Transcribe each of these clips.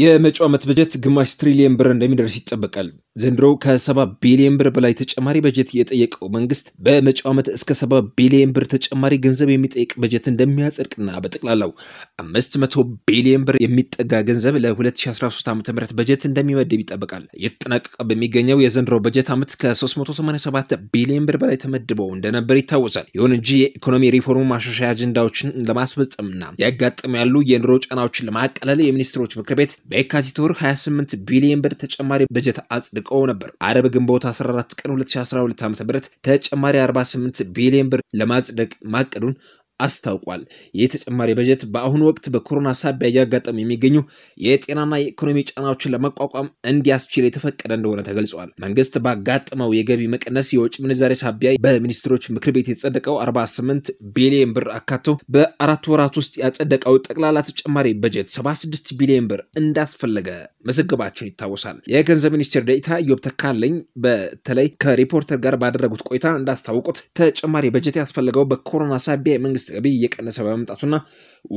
የመጪው ዓመት በጀት ግማሽ ትሪሊየን ብር እንደሚደርስ ይጠበቃል። ዘንድሮ ከ ቢሊዮን ብር በላይ ተጨማሪ በጀት የጠየቀው መንግስት በመጪው ዓመት እስከ ሰባ ቢሊዮን ብር ተጨማሪ ገንዘብ የሚጠይቅ በጀት እንደሚያጸድቅና በጠቅላላው 500 ቢሊዮን ብር የሚጠጋ ገንዘብ ለ2013 ዓ ም በጀት እንደሚመደብ ይጠበቃል። እየተጠናቀቀ በሚገኘው የዘንድሮ በጀት ዓመት ከ387 ቢሊዮን ብር በላይ ተመድበው እንደነበር ይታወሳል። ይሁን እንጂ የኢኮኖሚ ሪፎርም ማሻሻያ አጀንዳዎችን ለማስፈጸምና ያጋጠሙ ያሉ የኑሮ ጫናዎችን ለማቀለል የሚኒስትሮች ምክር ቤት በየካቲት ወር 28 ቢሊዮን ብር ተጨማሪ በጀት አጽድቆ አጽድቀው ነበር። አረብ ግንቦት 14 ቀን 2012 ዓ ም ተጨማሪ 48 ቢሊዮን ብር ለማጽደቅ ማቀዱን አስታውቋል። ይህ ተጨማሪ በጀት በአሁኑ ወቅት በኮሮና ሳቢያ እያጋጠሙ የሚገኙ የጤናና የኢኮኖሚ ጫናዎችን ለመቋቋም እንዲያስችል የተፈቀደ እንደሆነ ተገልጿል። መንግስት ባጋጠመው የገቢ መቀነስ የውጭ ምንዛሬ ሳቢያ በሚኒስትሮች ምክር ቤት የተጸደቀው 48 ቢሊዮን ብር አካቶ በአራት ወራት ውስጥ ያጸደቀው ጠቅላላ ተጨማሪ በጀት 76 ቢሊዮን ብር እንዳስፈለገ መዘገባቸውን ይታወሳል። የገንዘብ ሚኒስቴር ዴኤታ ኢዮብ ተካልኝ በተለይ ከሪፖርተር ጋር ባደረጉት ቆይታ እንዳስታወቁት ተጨማሪ በጀት ያስፈለገው በኮሮና ሳቢያ የመንግስት የመንግስት ገቢ እየቀነሰ በመምጣቱና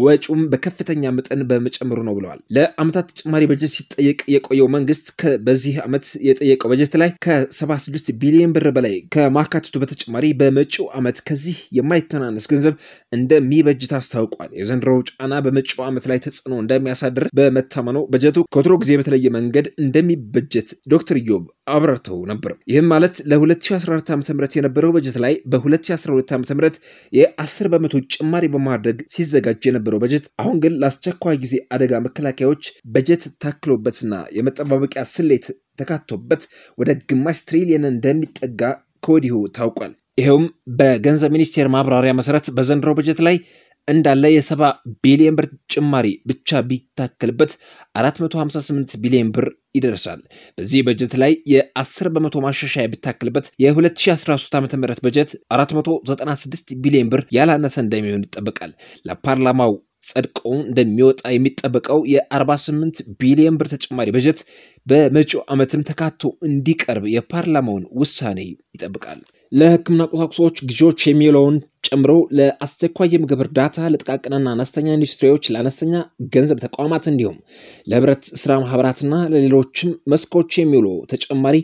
ወጪውም በከፍተኛ መጠን በመጨመሩ ነው ብለዋል። ለአመታት ተጨማሪ በጀት ሲጠየቅ የቆየው መንግስት በዚህ ዓመት የጠየቀው በጀት ላይ ከ76 ቢሊዮን ብር በላይ ከማካተቱ በተጨማሪ በመጪው ዓመት ከዚህ የማይተናነስ ገንዘብ እንደሚበጅት አስታውቋል። የዘንድሮው ጫና በመጪው ዓመት ላይ ተጽዕኖ እንደሚያሳድር በመታመኑ በጀቱ ከወትሮ ጊዜ በተለየ መንገድ እንደሚበጀት ዶክተር ዮብ አብራርተው ነበር። ይህም ማለት ለ2014 ዓ ም የነበረው በጀት ላይ በ2012 ዓ ም የ10 በመቶ ጭማሪ በማድረግ ሲዘጋጅ የነበረው በጀት አሁን ግን ለአስቸኳይ ጊዜ አደጋ መከላከያዎች በጀት ታክሎበትና የመጠባበቂያ ስሌት ተካቶበት ወደ ግማሽ ትሪሊየን እንደሚጠጋ ከወዲሁ ታውቋል። ይኸውም በገንዘብ ሚኒስቴር ማብራሪያ መሰረት በዘንድሮ በጀት ላይ እንዳለ የ70 ቢሊዮን ብር ጭማሪ ብቻ ቢታከልበት 458 ቢሊዮን ብር ይደርሳል። በዚህ በጀት ላይ የ10 በመቶ ማሻሻያ ቢታከልበት የ2013 ዓ ም በጀት 496 ቢሊዮን ብር ያላነሰ እንደሚሆን ይጠበቃል። ለፓርላማው ጸድቆ እንደሚወጣ የሚጠበቀው የ48 ቢሊዮን ብር ተጨማሪ በጀት በመጪው ዓመትም ተካቶ እንዲቀርብ የፓርላማውን ውሳኔ ይጠብቃል። ለሕክምና ቁሳቁሶች ግዢዎች የሚውለውን ጨምሮ ለአስቸኳይ የምግብ እርዳታ ለጥቃቅንና አነስተኛ ኢንዱስትሪዎች፣ ለአነስተኛ ገንዘብ ተቋማት እንዲሁም ለህብረት ስራ ማህበራትና ለሌሎችም መስኮች የሚውሉ ተጨማሪ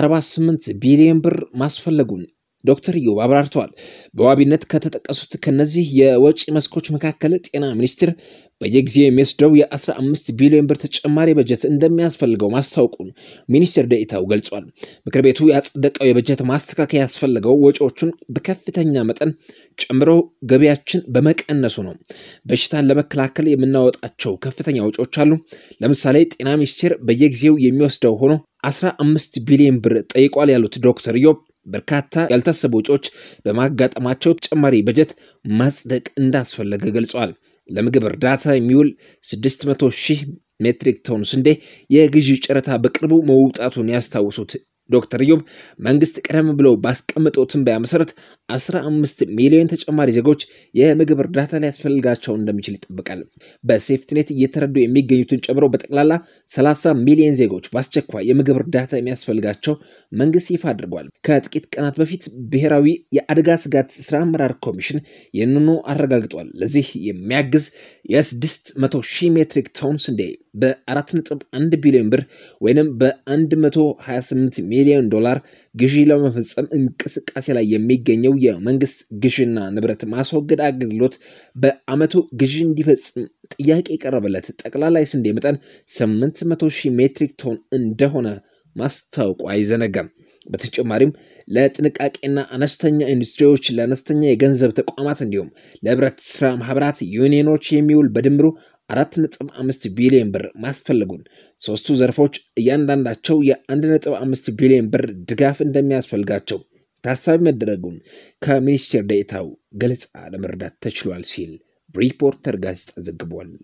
48 ቢሊዮን ብር ማስፈለጉን ዶክተር ዮብ አብራርተዋል። በዋቢነት ከተጠቀሱት ከነዚህ የወጪ መስኮች መካከል ጤና ሚኒስቴር በየጊዜው የሚወስደው የ15 ቢሊዮን ብር ተጨማሪ በጀት እንደሚያስፈልገው ማስታወቁን ሚኒስትር ደኢታው ገልጿል። ምክር ቤቱ ያጸደቀው የበጀት ማስተካከያ ያስፈልገው ወጪዎቹን በከፍተኛ መጠን ጨምሮ ገቢያችን በመቀነሱ ነው። በሽታን ለመከላከል የምናወጣቸው ከፍተኛ ወጪዎች አሉ። ለምሳሌ ጤና ሚኒስቴር በየጊዜው የሚወስደው ሆኖ 15 ቢሊዮን ብር ጠይቋል ያሉት ዶክተር ዮብ። በርካታ ያልታሰቡ ወጪዎች በማጋጠማቸው ተጨማሪ በጀት ማጽደቅ እንዳስፈለገ ገልጸዋል። ለምግብ እርዳታ የሚውል 600 ሺህ ሜትሪክ ቶን ስንዴ የግዢ ጨረታ በቅርቡ መውጣቱን ያስታውሱት ዶክተር ኢዮብ መንግስት ቀደም ብሎ ባስቀመጠው ትንበያ መሰረት 15 ሚሊዮን ተጨማሪ ዜጎች የምግብ እርዳታ ሊያስፈልጋቸው እንደሚችል ይጠበቃል። በሴፍትኔት እየተረዱ የሚገኙትን ጨምሮ በጠቅላላ 30 ሚሊዮን ዜጎች በአስቸኳይ የምግብ እርዳታ የሚያስፈልጋቸው መንግስት ይፋ አድርጓል። ከጥቂት ቀናት በፊት ብሔራዊ የአደጋ ስጋት ስራ አመራር ኮሚሽን ይህንኑ አረጋግጧል። ለዚህ የሚያግዝ የ600 ሺህ ሜትሪክ ቶን ስንዴ በ4.1 ቢሊዮን ብር ወይም በ128 ሚሊዮን ዶላር ግዢ ለመፈጸም እንቅስቃሴ ላይ የሚገኘው የመንግስት ግዥና ንብረት ማስወገድ አገልግሎት በአመቱ ግዢ እንዲፈጽም ጥያቄ የቀረበለት ጠቅላላ ስንዴ መጠን 800 ሺህ ሜትሪክ ቶን እንደሆነ ማስታወቁ አይዘነጋም። በተጨማሪም ለጥንቃቄና አነስተኛ ኢንዱስትሪዎች፣ ለአነስተኛ የገንዘብ ተቋማት እንዲሁም ለህብረት ስራ ማህበራት ዩኒየኖች የሚውል በድምሩ 4.5 ቢሊዮን ብር ማስፈለጉን ሶስቱ ዘርፎች እያንዳንዳቸው የ1.5 ቢሊዮን ብር ድጋፍ እንደሚያስፈልጋቸው ታሳቢ መደረጉን ከሚኒስቴር ዴኤታው ገለጻ ለመረዳት ተችሏል ሲል ሪፖርተር ጋዜጣ ዘግቧል።